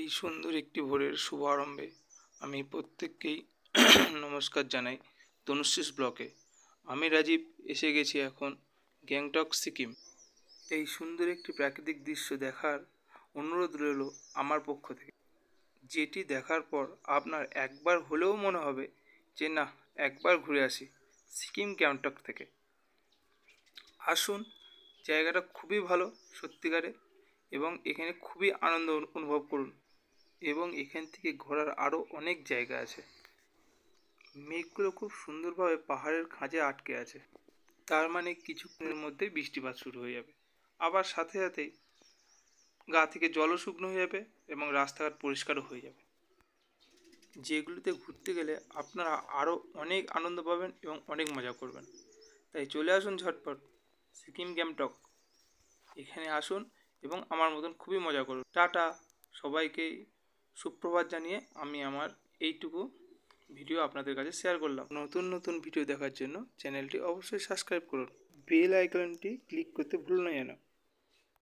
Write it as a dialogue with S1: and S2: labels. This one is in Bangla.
S1: এই সুন্দর একটি ভোরের শুভ আরম্ভে আমি প্রত্যেককেই নমস্কার জানাই তনুশ্রীষ ব্লকে আমি রাজীব এসে গেছি এখন গ্যাংটক সিকিম এই সুন্দর একটি প্রাকৃতিক দৃশ্য দেখার অনুরোধ রইল আমার পক্ষ থেকে যেটি দেখার পর আপনার একবার হলেও মনে হবে যে না একবার ঘুরে আসি সিকিম গ্যাংটক থেকে আসুন জায়গাটা খুবই ভালো সত্যিকারে এবং এখানে খুবই আনন্দ অনুভব করুন এবং এখান থেকে ঘোরার আরও অনেক জায়গা আছে মেঘগুলো খুব সুন্দরভাবে পাহাড়ের খাঁজে আটকে আছে তার মানে কিছুক্ষণের মধ্যে বৃষ্টিপাত শুরু হয়ে যাবে আবার সাথে সাথেই গা থেকে জলও শুকনো হয়ে যাবে এবং রাস্তাঘাট পরিষ্কারও হয়ে যাবে যেগুলোতে ঘুরতে গেলে আপনারা আরও অনেক আনন্দ পাবেন এবং অনেক মজা করবেন তাই চলে আসুন ঝটপট সিকিম গ্যাংটক এখানে আসুন এবং আমার মতন খুবই মজা করুন টাটা সবাইকে সুপ্রভাত জানিয়ে আমি আমার এইটুকু ভিডিও আপনাদের কাছে শেয়ার করলাম নতুন নতুন ভিডিও দেখার জন্য চ্যানেলটি অবশ্যই সাবস্ক্রাইব করুন বেল আইকনটি ক্লিক করতে ভুল না যেন